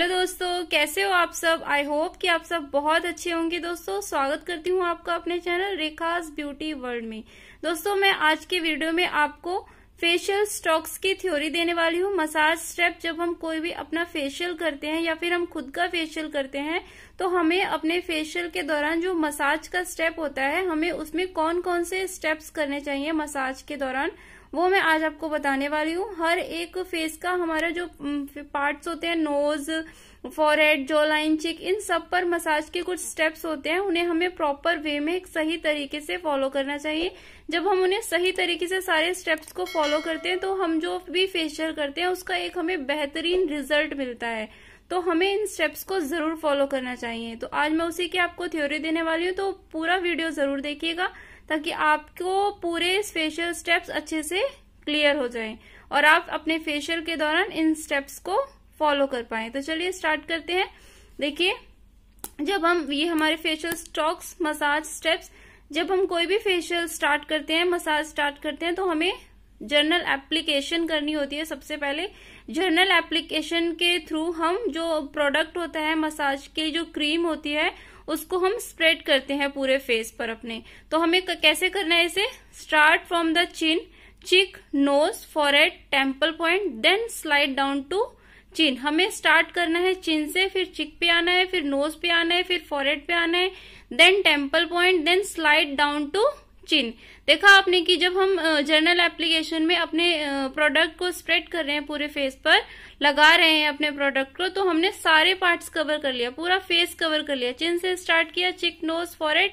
Hello दोस्तों कैसे हो आप सब आई होप कि आप सब बहुत अच्छे होंगे दोस्तों स्वागत करती हूँ आपका अपने चैनल रेखास ब्यूटी वर्ल्ड में दोस्तों मैं आज के वीडियो में आपको फेशियल स्ट्रोक्स की थ्योरी देने वाली हूँ मसाज स्टेप जब हम कोई भी अपना फेशियल करते हैं या फिर हम खुद का फेशियल करते हैं तो हमें अपने फेशियल के दौरान जो मसाज का स्टेप होता है हमें उसमें कौन कौन से स्टेप्स करने चाहिए मसाज के दौरान वो मैं आज आपको बताने वाली हूँ हर एक फेस का हमारा जो पार्ट्स होते हैं नोज फॉरहेड जो लाइन चिक इन सब पर मसाज के कुछ स्टेप्स होते हैं उन्हें हमें प्रॉपर वे में एक सही तरीके से फॉलो करना चाहिए जब हम उन्हें सही तरीके से सारे स्टेप्स को फॉलो करते हैं तो हम जो भी फेशियल करते हैं उसका एक हमें बेहतरीन रिजल्ट मिलता है तो हमें इन स्टेप्स को जरूर फॉलो करना चाहिए तो आज मैं उसी की आपको थ्योरी देने वाली हूँ तो पूरा वीडियो जरूर देखिएगा ताकि आपको पूरे फेशियल स्टेप्स अच्छे से क्लियर हो जाए और आप अपने फेशियल के दौरान इन स्टेप्स को फॉलो कर पाए तो चलिए स्टार्ट करते हैं देखिए जब हम ये हमारे फेशियल स्टॉक्स मसाज स्टेप्स जब हम कोई भी फेशियल स्टार्ट करते हैं मसाज स्टार्ट करते हैं तो हमें जर्नल एप्लीकेशन करनी होती है सबसे पहले जर्नल एप्लीकेशन के थ्रू हम जो प्रोडक्ट होता है मसाज की जो क्रीम होती है उसको हम स्प्रेड करते हैं पूरे फेस पर अपने तो हमें कैसे करना है इसे start from the chin cheek nose forehead temple point then slide down to chin हमें स्टार्ट करना है चिन से फिर चिक पे आना है फिर नोज पे आना है फिर फॉरेड पे आना है then temple point then slide down to chin देखा आपने कि जब हम जर्नल एप्लीकेशन में अपने प्रोडक्ट को स्प्रेड कर रहे हैं पूरे फेस पर लगा रहे हैं अपने प्रोडक्ट को तो हमने सारे पार्ट्स कवर कर लिया पूरा फेस कवर कर लिया चिन से स्टार्ट किया चिक नोज फॉरेड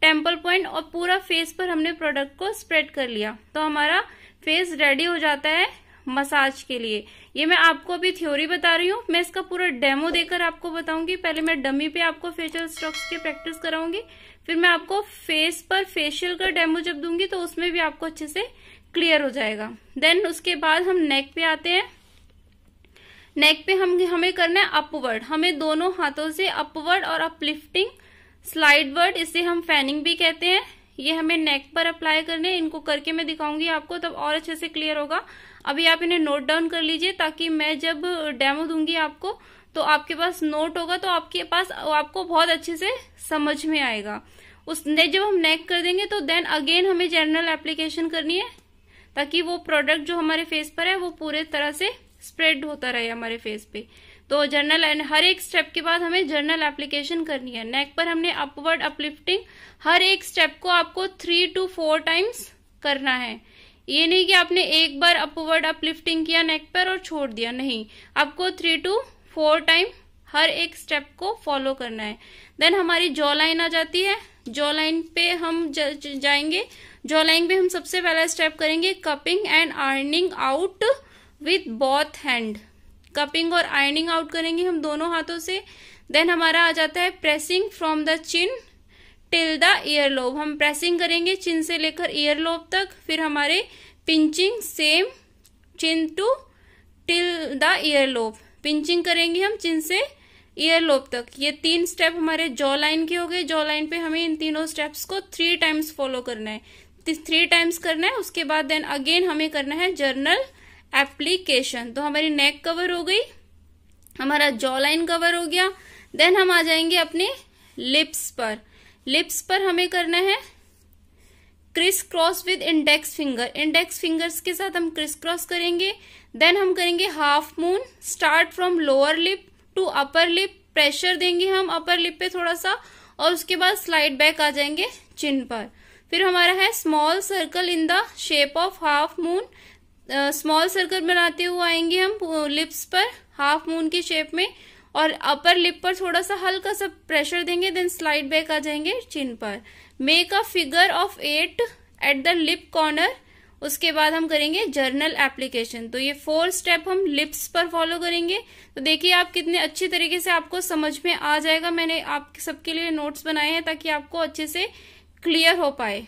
टेम्पल पॉइंट और पूरा फेस पर हमने प्रोडक्ट को स्प्रेड कर लिया तो हमारा फेस रेडी हो जाता है मसाज के लिए ये मैं आपको अभी थ्योरी बता रही हूँ मैं इसका पूरा डेमो देकर आपको बताऊंगी पहले मैं डमी पे आपको फेशियल स्ट्रोक्स की प्रैक्टिस कराऊंगी फिर मैं आपको फेस पर फेशियल का डेमो जब दूंगी तो उसमें भी आपको अच्छे से क्लियर हो जाएगा देन उसके बाद हम नेक पे आते हैं नेक पे हम हमें करना है अपवर्ड हमें दोनों हाथों से अपवर्ड और अपलिफ्टिंग स्लाइड वर्ड इसे हम फैनिंग भी कहते हैं ये हमें नेक पर अप्लाई करने इनको करके मैं दिखाऊंगी आपको तब और अच्छे से क्लियर होगा अभी आप इन्हें नोट डाउन कर लीजिए ताकि मैं जब डेमो दूंगी आपको तो आपके पास नोट होगा तो आपके पास आपको बहुत अच्छे से समझ में आएगा उस जब हम नेक कर देंगे तो देन अगेन हमें जनरल एप्लीकेशन करनी है ताकि वो प्रोडक्ट जो हमारे फेस पर है वो पूरे तरह से स्प्रेड होता रहे हमारे फेस पे तो जर्नल एंड हर एक स्टेप के बाद हमें जर्नल एप्लीकेशन करनी है नेक पर हमने अपवर्ड अपलिफ्टिंग हर एक स्टेप को आपको थ्री टू फोर टाइम्स करना है ये नहीं कि आपने एक बार अपवर्ड अपलिफ्टिंग किया नेक पर और छोड़ दिया नहीं आपको थ्री टू फोर टाइम हर एक स्टेप को फॉलो करना है देन हमारी जॉ लाइन आ जाती है जॉ लाइन पे हम जाएंगे जॉ लाइन पे हम सबसे पहला स्टेप करेंगे cupping and ironing out with both hand cupping और आयनिंग आउट करेंगे हम दोनों हाथों से देन हमारा आ जाता है pressing from the chin till the ear lobe हम प्रेसिंग करेंगे चिन से लेकर ईयर लोब तक फिर हमारे pinching same chin to till the ear lobe pinching करेंगे हम चिन से ईयर लोब तक ये तीन स्टेप हमारे जॉ लाइन के हो गए जॉ लाइन पे हमें इन तीनों स्टेप्स को थ्री टाइम्स फॉलो करना है थ्री टाइम्स करना है उसके बाद देन अगेन हमें करना है जर्नल एप्लीकेशन तो हमारी नेक कवर हो गई हमारा जॉ लाइन कवर हो गया देन हम आ जाएंगे अपने लिप्स पर लिप्स पर हमें करना है criss cross with index finger index fingers के साथ हम क्रिस क्रॉस करेंगे देन हम करेंगे half moon start from lower lip to upper lip pressure देंगे हम अपर लिप पे थोड़ा सा और उसके बाद स्लाइड बैक आ जाएंगे चिन पर फिर हमारा है small circle in the shape of half moon small circle बनाते हुए आएंगे हम लिप्स पर हाफ मून के शेप में और अपर लिप पर थोड़ा सा हल्का सा प्रेशर देंगे देन स्लाइड बैक आ जाएंगे चिन पर make a figure of eight at the lip corner उसके बाद हम करेंगे जर्नल एप्लीकेशन तो ये फोर स्टेप हम लिप्स पर फॉलो करेंगे तो देखिए आप कितने अच्छे तरीके से आपको समझ में आ जाएगा मैंने आप सबके लिए नोट्स बनाए हैं ताकि आपको अच्छे से क्लियर हो पाए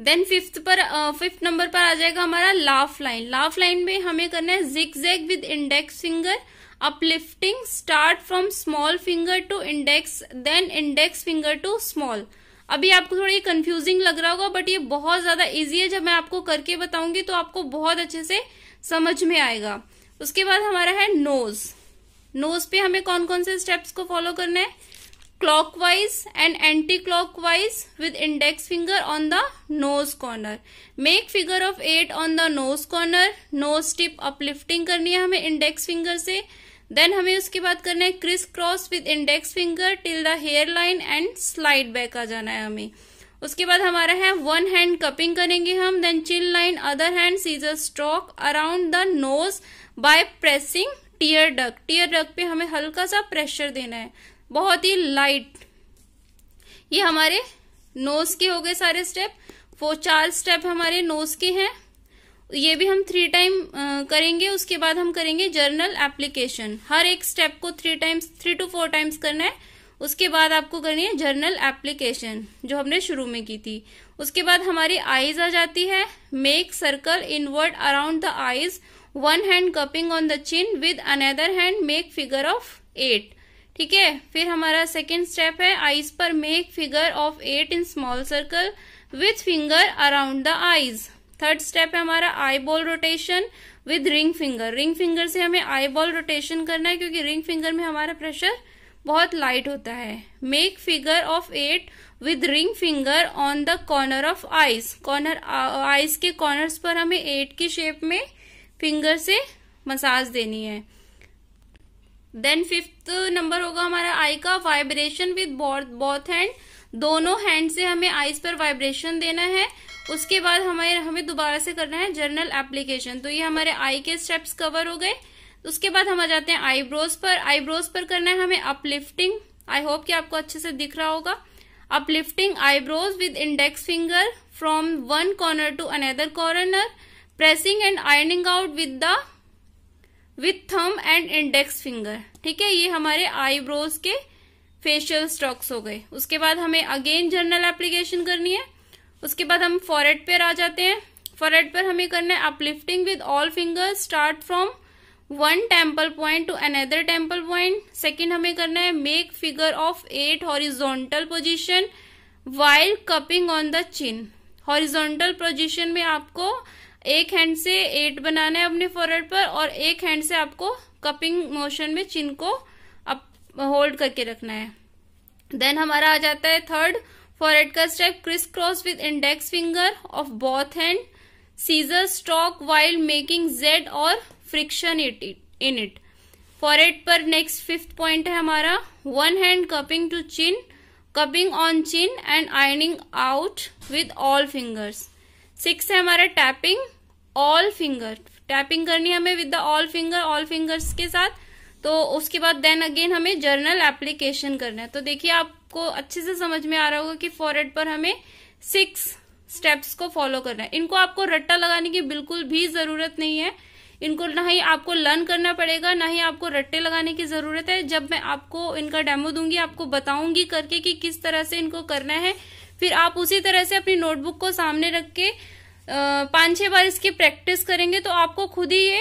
देन फिफ्थ पर फिफ्थ uh, नंबर पर आ जाएगा हमारा लाफ लाइन लाफ लाइन में हमें करना है zig zag with index finger uplifting start from small finger to index then index finger to small अभी आपको थोड़ा कंफ्यूजिंग लग रहा होगा बट ये बहुत ज्यादा इजी है जब मैं आपको करके बताऊंगी तो आपको बहुत अच्छे से समझ में आएगा उसके बाद हमारा है नोज नोज पे हमें कौन कौन से स्टेप्स को फॉलो करना है clockwise and anti-clockwise with index finger on the nose corner. Make figure of eight on the nose corner. Nose tip uplifting करनी है हमें index finger से देन हमें उसके बाद करना है criss cross with index finger till the hair line and slide back आ जाना है हमें उसके बाद हमारा है वन हैंड कपिंग करेंगे हम then chin line other hand scissor stroke around the nose by pressing tear duct tear duct पे हमें हल्का सा प्रेशर देना है बहुत ही लाइट ये हमारे नोज के हो गए सारे स्टेप वो चार स्टेप हमारे नोज के हैं ये भी हम थ्री टाइम करेंगे उसके बाद हम करेंगे जर्नल एप्लीकेशन हर एक स्टेप को three times three two four times करना है उसके बाद आपको करनी है जर्नल एप्लीकेशन जो हमने शुरू में की थी उसके बाद हमारी आईज आ जाती है make circle word around the eyes one hand cupping on the chin with another hand make figure of eight ठीक है फिर हमारा सेकेंड स्टेप है आईज पर make figure of eight in small circle with finger around the eyes third step है हमारा eye ball rotation with ring finger ring finger से हमें आई बॉल रोटेशन करना है क्योंकि रिंग फिंगर में हमारा प्रेशर बहुत लाइट होता है make figure of eight with ring finger on the corner of eyes corner eyes के कॉर्नर पर हमें एट की शेप में फिंगर से मसाज देनी है देन फिफ्थ नंबर होगा हमारा आई का वाइब्रेशन विद बॉथ हैंड दोनों हैंड से हमें आईज पर वाइब्रेशन देना है उसके बाद हमें हमें दोबारा से करना है जर्नल एप्लीकेशन तो ये हमारे आई के स्टेप्स कवर हो गए उसके बाद हम आ जाते हैं आईब्रोज पर आईब्रोज पर करना है हमें अपलिफ्टिंग आई होप कि आपको अच्छे से दिख रहा होगा uplifting eyebrows with index finger from one corner to another corner pressing and ironing out with the with thumb and index finger ठीक है ये हमारे आईब्रोज के फेशियल स्ट्रोक्स हो गए उसके बाद हमें अगेन जर्नल एप्लीकेशन करनी है उसके बाद हम फॉरहेड पर आ जाते हैं फॉरहेड पर हमें करना है uplifting with all fingers start from one temple point to another temple point second हमें करना है make figure of eight horizontal position while cupping on the chin horizontal position में आपको एक हैंड से एट बनाना है अपने फॉरवर्ड पर और एक हैंड से आपको कपिंग मोशन में चिन को अप होल्ड करके रखना है देन हमारा आ जाता है थर्ड फॉरवर्ड का step criss cross with index finger of both hand scissor stroke while making Z और फ्रिक्शन इन इट फॉरवर्ड पर नेक्स्ट फिफ्थ पॉइंट है हमारा one hand cupping to chin cupping on chin and ironing out with all fingers six है हमारा tapping all finger tapping करनी है हमें with the all finger all fingers के साथ तो उसके बाद देन अगेन हमें जर्नल एप्लीकेशन करना है तो देखिए आपको अच्छे से समझ में आ रहा होगा कि फॉरहेड पर हमें सिक्स स्टेप्स को फॉलो करना है इनको आपको रट्टा लगाने की बिल्कुल भी जरूरत नहीं है इनको ना ही आपको लर्न करना पड़ेगा ना ही आपको रट्टे लगाने की जरूरत है जब मैं आपको इनका डेमो दूंगी आपको बताऊंगी करके कि किस तरह से इनको करना है फिर आप उसी तरह से अपनी नोटबुक को सामने रख के पाँच छह बार इसकी प्रैक्टिस करेंगे तो आपको खुद ही ये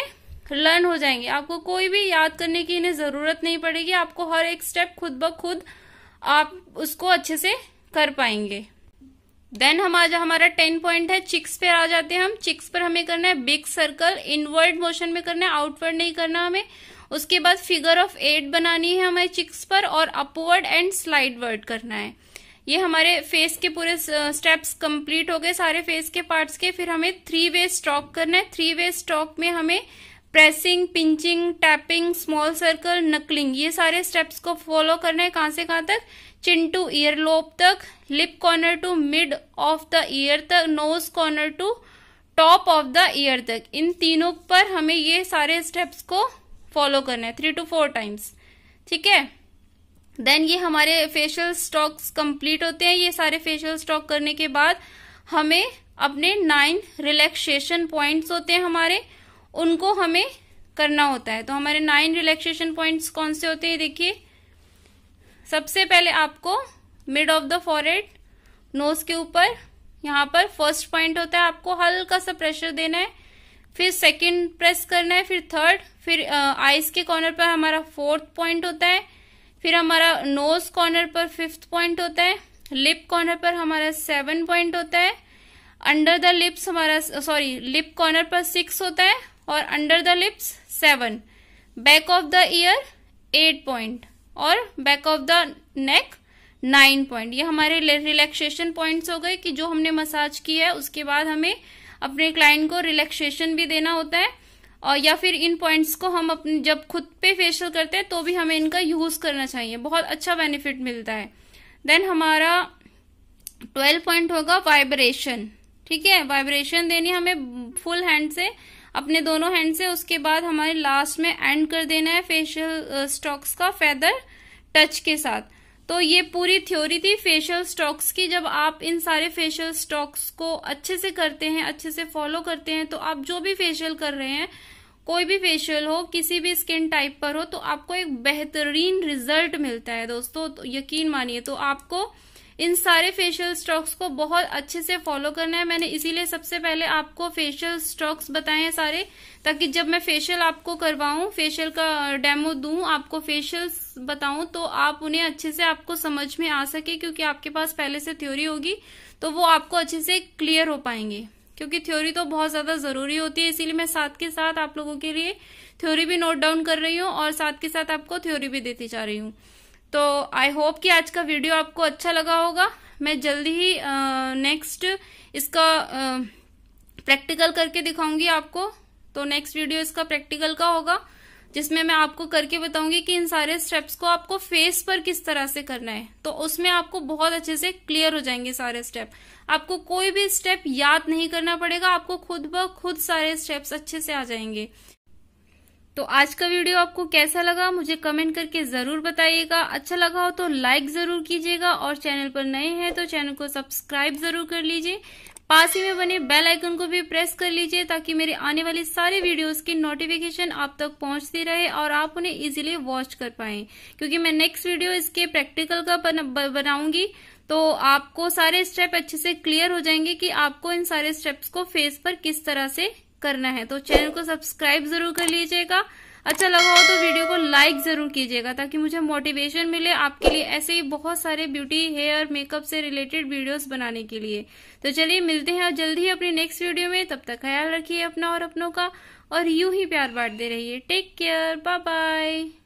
लर्न हो जाएंगे आपको कोई भी याद करने की इन्हें ज़रूरत नहीं पड़ेगी आपको हर एक स्टेप खुद ब खुद आप उसको अच्छे से कर पाएंगे देन हम आज हमारा टेन पॉइंट है चिक्स पे आ जाते हैं हम चिक्स पर हमें करना है बिग सर्कल इनवर्ड मोशन में करना है आउटवर्ड नहीं करना हमें उसके बाद फिगर ऑफ एट बनानी है हमें चिक्स पर और अपवर्ड एंड स्लाइड वर्ड करना है ये हमारे फेस के पूरे स्टेप्स कंप्लीट हो गए सारे फेस के पार्ट्स के फिर हमें थ्री वे स्टॉक करना है थ्री वे स्टॉक में हमें pressing pinching tapping small circle knuckling ये सारे स्टेप्स को फॉलो करना है कहां से कहां तक चिन टू ईयर लोब तक lip corner to mid of the ear तक nose corner to top of the ear तक इन तीनों पर हमें ये सारे स्टेप्स को फॉलो करना है थ्री टू फोर टाइम्स ठीक है देन ये हमारे फेशियल स्टॉक्स कंप्लीट होते हैं ये सारे फेशियल स्टॉक करने के बाद हमें अपने नाइन रिलैक्सेशन पॉइंट्स होते हैं हमारे उनको हमें करना होता है तो हमारे नाइन रिलैक्सेशन पॉइंट्स कौन से होते हैं देखिए सबसे पहले आपको mid of the forehead nose के ऊपर यहां पर फर्स्ट पॉइंट होता है आपको हल्का सा प्रेशर देना है फिर सेकेंड प्रेस करना है फिर थर्ड फिर आइस के कॉर्नर पर हमारा फोर्थ पॉइंट होता है फिर हमारा नोज कॉर्नर पर फिफ्थ पॉइंट होता है लिप कॉर्नर पर हमारा सेवन पॉइंट होता है अंडर द लिप्स हमारा सॉरी लिप कॉर्नर पर सिक्स होता है और under the lips seven back of the ear eight point और back of the neck nine point ये हमारे रिलैक्सेशन पॉइंट्स हो गए कि जो हमने मसाज की है उसके बाद हमें अपने क्लाइंट को रिलैक्सेशन भी देना होता है और या फिर इन पॉइंट्स को हम अपने जब खुद पे फेशियल करते हैं तो भी हमें इनका यूज करना चाहिए बहुत अच्छा बेनिफिट मिलता है देन हमारा ट्वेल्व पॉइंट होगा वाइब्रेशन ठीक है वाइब्रेशन देनी हमें फुल हैंड से अपने दोनों हैंड से उसके बाद हमारे लास्ट में एंड कर देना है फेशियल स्टॉक्स का फेदर टच के साथ तो ये पूरी थ्योरी थी फेशियल स्टॉक्स की जब आप इन सारे फेशियल स्टॉक्स को अच्छे से करते हैं अच्छे से फॉलो करते हैं तो आप जो भी फेशियल कर रहे हैं कोई भी फेशियल हो किसी भी स्किन टाइप पर हो तो आपको एक बेहतरीन रिजल्ट मिलता है दोस्तों तो यकीन मानिए तो आपको इन सारे फेशियल स्ट्रोक्स को बहुत अच्छे से फॉलो करना है मैंने इसीलिए सबसे पहले आपको फेशियल स्ट्रोक्स बताए हैं सारे ताकि जब मैं फेशियल आपको करवाऊं फेशियल का डेमो दू आपको फेशियल बताऊं तो आप उन्हें अच्छे से आपको समझ में आ सके क्योंकि आपके पास पहले से थ्योरी होगी तो वो आपको अच्छे से क्लियर हो पाएंगे क्योंकि थ्योरी तो बहुत ज्यादा जरूरी होती है इसीलिए मैं साथ के साथ आप लोगों के लिए थ्योरी भी नोट डाउन कर रही हूँ और साथ के साथ आपको थ्योरी भी देती जा रही हूँ तो आई होप कि आज का वीडियो आपको अच्छा लगा होगा मैं जल्दी ही नेक्स्ट इसका प्रैक्टिकल करके दिखाऊंगी आपको तो नेक्स्ट वीडियो इसका प्रैक्टिकल का होगा जिसमें मैं आपको करके बताऊंगी कि इन सारे स्टेप्स को आपको फेस पर किस तरह से करना है तो उसमें आपको बहुत अच्छे से क्लियर हो जाएंगे सारे स्टेप आपको कोई भी स्टेप याद नहीं करना पड़ेगा आपको खुद ब खुद सारे स्टेप्स अच्छे से आ जाएंगे तो आज का वीडियो आपको कैसा लगा मुझे कमेंट करके जरूर बताइएगा अच्छा लगा हो तो लाइक जरूर कीजिएगा और चैनल पर नए हैं तो चैनल को सब्सक्राइब जरूर कर लीजिए पास ही में बने बेल आइकन को भी प्रेस कर लीजिए ताकि मेरे आने वाले सारे वीडियोस की नोटिफिकेशन आप तक पहुंचती रहे और आप उन्हें इजीली वॉच कर पाए क्योंकि मैं नेक्स्ट वीडियो इसके प्रैक्टिकल का बनाऊंगी तो आपको सारे स्टेप अच्छे से क्लियर हो जाएंगे कि आपको इन सारे स्टेप्स को फेस पर किस तरह से करना है तो चैनल को सब्सक्राइब जरूर कर लीजिएगा अच्छा लगा हो तो वीडियो को लाइक जरूर कीजिएगा ताकि मुझे मोटिवेशन मिले आपके लिए ऐसे ही बहुत सारे ब्यूटी हेयर मेकअप से रिलेटेड वीडियोस बनाने के लिए तो चलिए मिलते हैं जल्द ही अपने नेक्स्ट वीडियो में तब तक ख्याल रखिए अपना और अपनों का और यूं ही प्यार बांटते रहिए टेक केयर बाय बाय